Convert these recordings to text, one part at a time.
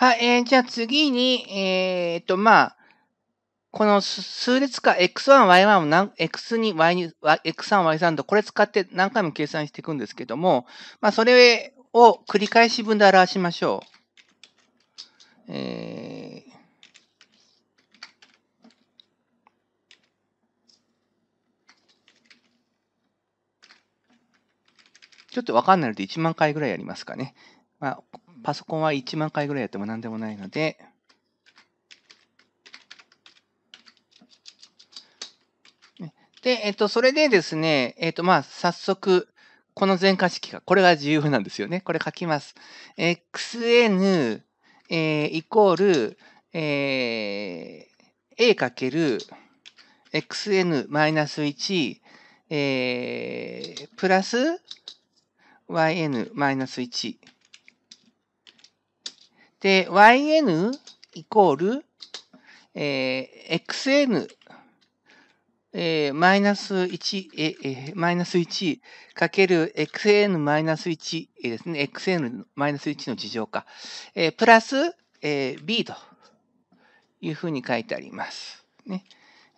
はい、えー、じゃあ次に、えー、っと、まあ、この数列か、X1、Y1 を何、X2、Y2、X3、Y3 とこれ使って何回も計算していくんですけども、まあ、それを繰り返し分で表しましょう。えーちょっとわかんないので1万回ぐらいやりますかね。まあ、パソコンは1万回ぐらいやっても何でもないので、で、えっと、それでですね、えっと、まあ、早速、この全化式が、これが重要なんですよね。これ書きます。xn、えー、イコール、えー、a かける xn マイナス1、えー、プラス yn マイナス1。で、yn イコール、えー、xn、えー、マイナス1、ええマイナス1かける xn マイナス1、えですね。xn マイナス1の事情か。えー、プラス、えー、b というふうに書いてあります。ね。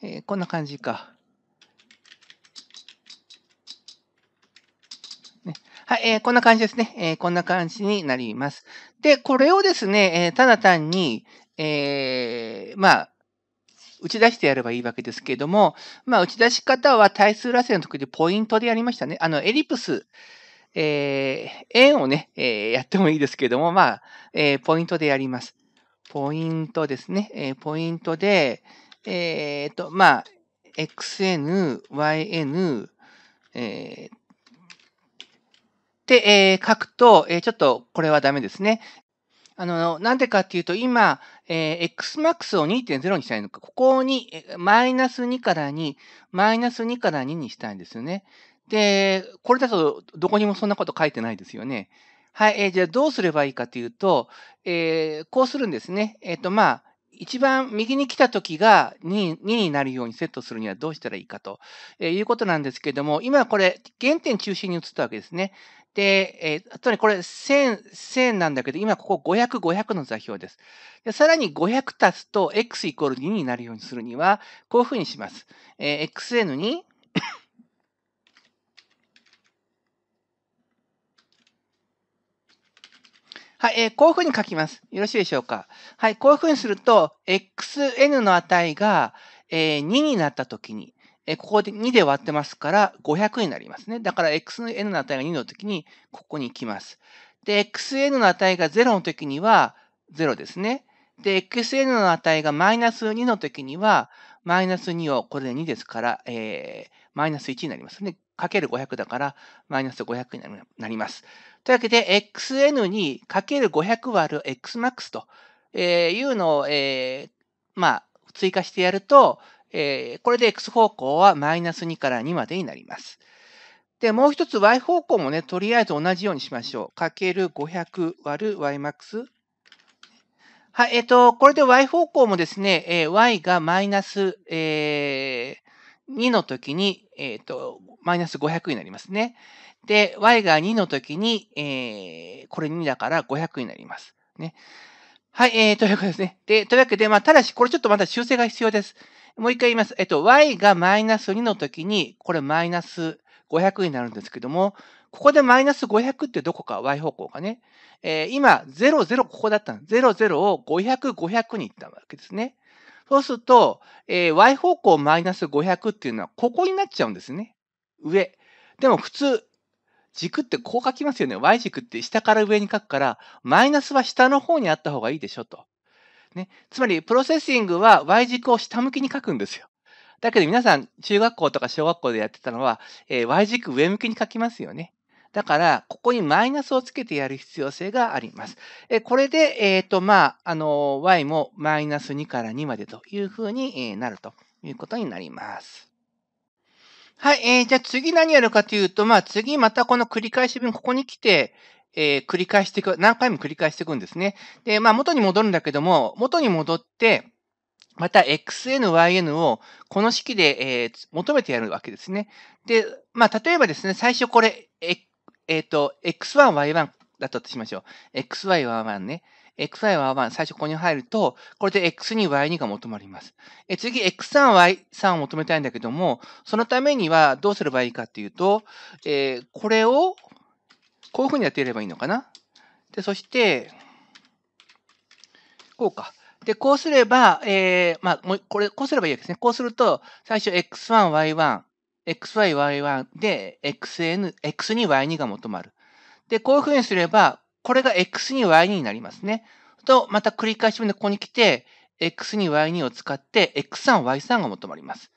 えー、こんな感じか。ね。はい、えー、こんな感じですね。えー、こんな感じになります。で、これをですね、えー、ただ単に、えー、まあ、打ち出してやればいいわけですけれども、まあ、打ち出し方は対数螺旋の時でポイントでやりましたね。あの、エリプス、えー、円をね、えー、やってもいいですけれども、まあ、えー、ポイントでやります。ポイントですね。えー、ポイントで、えー、っと、まあ、xn, yn, えー、で、えー、書くと、えー、ちょっとこれはダメですね。あの、なんでかっていうと、今、えー、xmax を2.0にしたいのか、ここに、マイナス2から2、マイナス2から2にしたいんですよね。で、これだと、どこにもそんなこと書いてないですよね。はい、えー、じゃあどうすればいいかというと、えー、こうするんですね。えっ、ー、と、まあ、一番右に来た時が 2, 2になるようにセットするにはどうしたらいいかと、えー、いうことなんですけども、今これ原点中心に移ったわけですね。で、えー、つまりこれ1000、1000なんだけど、今ここ500、500の座標です。でさらに500足すと x イコール2になるようにするには、こういうふうにします。えー、xn に はい、えー、こういうふうに書きます。よろしいでしょうか。はい、こういうふうにすると、xn の値が、えー、2になったときに、えここで2で割ってますから500になりますね。だから xn の値が2の時にここに来ます。で、xn の値が0の時には0ですね。で、xn の値がマイナス2の時には、マイナス2をこれで2ですから、えー、マイナス1になりますね。かける500だから、マイナス500になります。というわけで、xn にかける500割る xmax というのを、えー、まあ、追加してやると、えー、これで x 方向はマイナス2から2までになります。で、もう一つ y 方向もね、とりあえず同じようにしましょう。かける500割る ymax。はい、えっ、ー、と、これで y 方向もですね、えー、y がマイナス、えー、2の時に、えっ、ー、と、マイナス500になりますね。で、y が2の時に、えー、これ2だから500になります。ね。はい、えー、というわけですね。で、というわけで、まあ、ただし、これちょっとまた修正が必要です。もう一回言います。えっと、y がマイナス2の時に、これマイナス500になるんですけども、ここでマイナス500ってどこか、y 方向がね。えー、今、00ここだったの。00を500、500に行ったわけですね。そうすると、えー、y 方向マイナス500っていうのは、ここになっちゃうんですね。上。でも普通、軸ってこう書きますよね。y 軸って下から上に書くから、マイナスは下の方にあった方がいいでしょと。ね。つまり、プロセッシングは Y 軸を下向きに書くんですよ。だけど皆さん、中学校とか小学校でやってたのは、えー、Y 軸上向きに書きますよね。だから、ここにマイナスをつけてやる必要性があります。えこれで、えっ、ー、と、まあ、あの、y もマイナス2から2までというふうになるということになります。はい、えー、じゃあ次何やるかというと、まあ、次またこの繰り返し分、ここに来て、えー、繰り返していく、何回も繰り返していくんですね。で、まあ元に戻るんだけども、元に戻って、また xn, yn をこの式で、えー、求めてやるわけですね。で、まあ例えばですね、最初これ、えっ、えー、と、x1, y1 だったとしましょう。xy y 1ね。xy は1、最初ここに入ると、これで x2、y2 が求まります。え次、x3、y3 を求めたいんだけども、そのためにはどうすればいいかっていうと、えー、これを、こういうふうにやっていればいいのかな。で、そして、こうか。で、こうすれば、えー、まあ、もう、これ、こうすればいいわけですね。こうすると、最初 x1、y1、xy、y1 で、xn、x2、y2 が求まる。で、こういうふうにすれば、これが x2、y2 になりますね。と、また繰り返しここに来て、x2、y2 を使って、x3、y3 が求まります。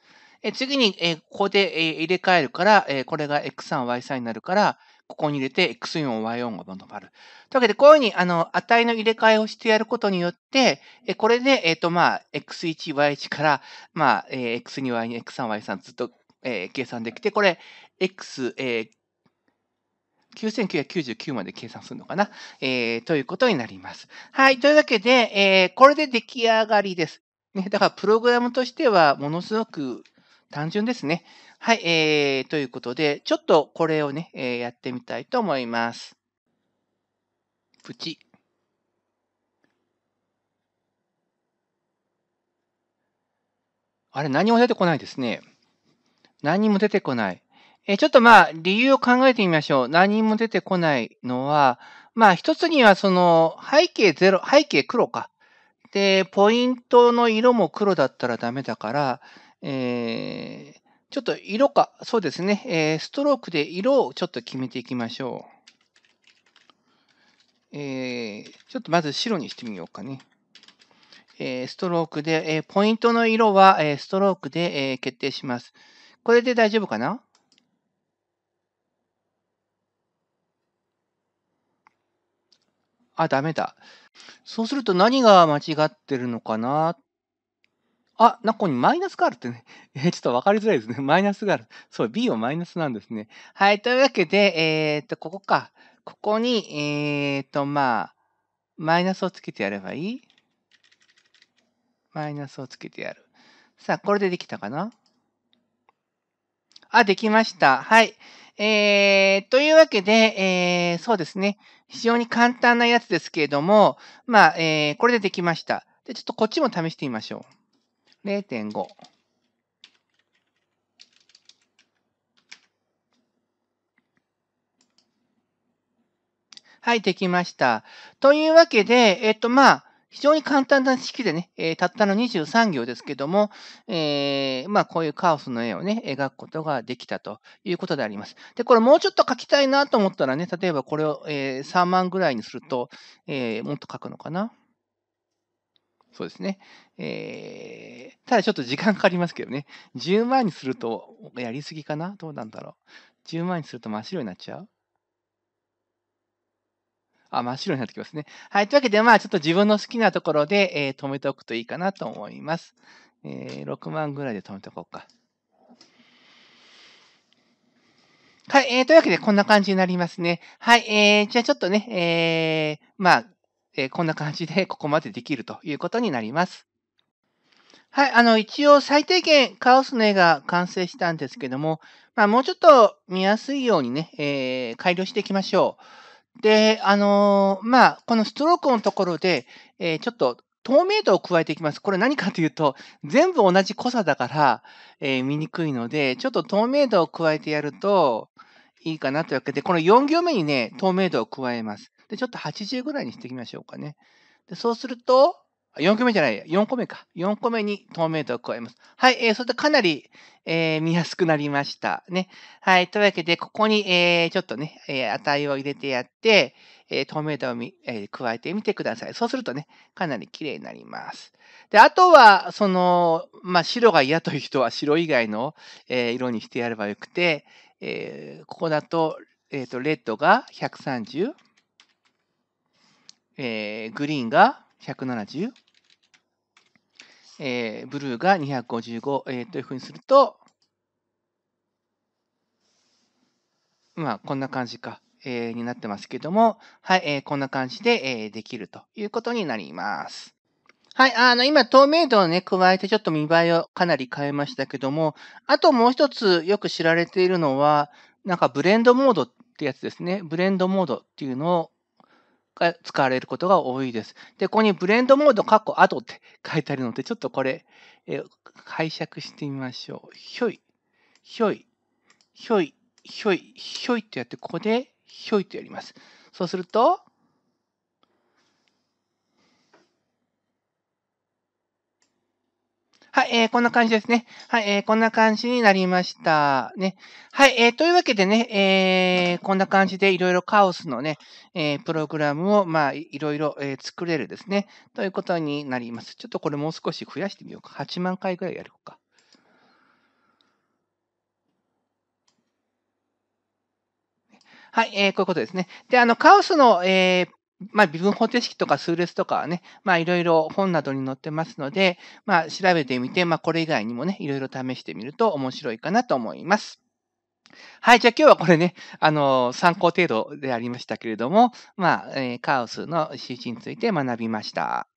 え次に、えここで、え入れ替えるから、えこれが x3、y3 になるから、ここに入れて X4 Y4 が求まる。というわけで、こういうふうに、あの、値の入れ替えをしてやることによって、えこれで、えっ、ー、と、まあ、X1、Y1 から、まあ、えー、X2、Y2、X3、Y3 ずっと、えー、計算できて、これ、X、え9999まで計算するのかな、えー、ということになります。はい。というわけで、えー、これで出来上がりです。ね。だから、プログラムとしては、ものすごく単純ですね。はい、えー、ということで、ちょっとこれをね、えー、やってみたいと思います。プチ。あれ、何も出てこないですね。何も出てこない。えー、ちょっとまあ、理由を考えてみましょう。何も出てこないのは、まあ、一つにはその、背景ゼロ、背景黒か。で、ポイントの色も黒だったらダメだから、えー、ちょっと色か、そうですね、えー、ストロークで色をちょっと決めていきましょう。えー、ちょっとまず白にしてみようかね。えー、ストロークで、えー、ポイントの色は、えー、ストロークで、えー、決定します。これで大丈夫かなあ、ダメだ。そうすると何が間違ってるのかなっあ、な、ここにマイナスがあるってね。えちょっとわかりづらいですね。マイナスがある。そう、B はマイナスなんですね。はい、というわけで、えー、っと、ここか。ここに、えー、っと、まあ、マイナスをつけてやればいいマイナスをつけてやる。さあ、これでできたかなあ、できました。はい。えー、というわけで、えー、そうですね。非常に簡単なやつですけれども、まあ、えー、これでできました。で、ちょっとこっちも試してみましょう。0.5。はい、できました。というわけで、えっと、まあ、非常に簡単な式でね、えー、たったの23行ですけども、えー、まあこういうカオスの絵をね、描くことができたということであります。で、これもうちょっと描きたいなと思ったらね、例えばこれを、えー、3万ぐらいにすると、えー、もっと描くのかなそうですね。えー、ただちょっと時間かかりますけどね。10万にすると、やりすぎかなどうなんだろう。10万にすると真っ白になっちゃうあ、真っ白になってきますね。はい。というわけで、まあ、ちょっと自分の好きなところで、えー、止めておくといいかなと思います。えー、6万ぐらいで止めておこうか。はい、えー、というわけでこんな感じになりますね。はい、えー、じゃあちょっとね、えー、まあ、えー、こんな感じでここまでできるということになります。はい、あの、一応最低限カオスの絵が完成したんですけども、まあ、もうちょっと見やすいようにね、えー、改良していきましょう。で、あのー、まあ、このストロークのところで、えー、ちょっと透明度を加えていきます。これ何かというと、全部同じ濃さだから、え見にくいので、ちょっと透明度を加えてやるといいかなというわけで、この4行目にね、透明度を加えます。で、ちょっと80ぐらいにしていきましょうかね。で、そうすると、4個目じゃない、4個目か。4個目に透明度を加えます。はい、えー、それでかなり、えー、見やすくなりました。ね。はい、というわけで、ここに、えー、ちょっとね、えー、値を入れてやって、えー、透明度をみ、えー、加えてみてください。そうするとね、かなり綺麗になります。で、あとは、その、まあ、白が嫌という人は白以外の、えー、色にしてやればよくて、えー、ここだと、えっ、ー、と、レッドが130。えー、グリーンが170、えー、ブルーが255、えー、というふうにすると、まあ、こんな感じか、えー、になってますけども、はい、えー、こんな感じで、えー、できるということになります。はい、あの、今、透明度をね、加えてちょっと見栄えをかなり変えましたけども、あともう一つよく知られているのは、なんかブレンドモードってやつですね。ブレンドモードっていうのを、が使われることが多いです。で、ここにブレンドモード、カッコ、後って書いてあるので、ちょっとこれ、えー、解釈してみましょう。ひょい、ひょい、ひょい、ひょい、ひょいってやって、ここでひょいとやります。そうすると、はい、えー、こんな感じですね。はい、えー、こんな感じになりました。ね。はい、えー、というわけでね、えー、こんな感じでいろいろカオスのね、えー、プログラムを、まあ、いろいろ、え作れるですね。ということになります。ちょっとこれもう少し増やしてみようか。8万回ぐらいやるか。はい、えー、こういうことですね。で、あの、カオスの、えー、まあ、微分方程式とか数列とかはね、まあ、いろいろ本などに載ってますので、まあ、調べてみて、まあ、これ以外にもね、いろいろ試してみると面白いかなと思います。はい、じゃあ今日はこれね、あの、参考程度でありましたけれども、まあ、えカオスの周知について学びました。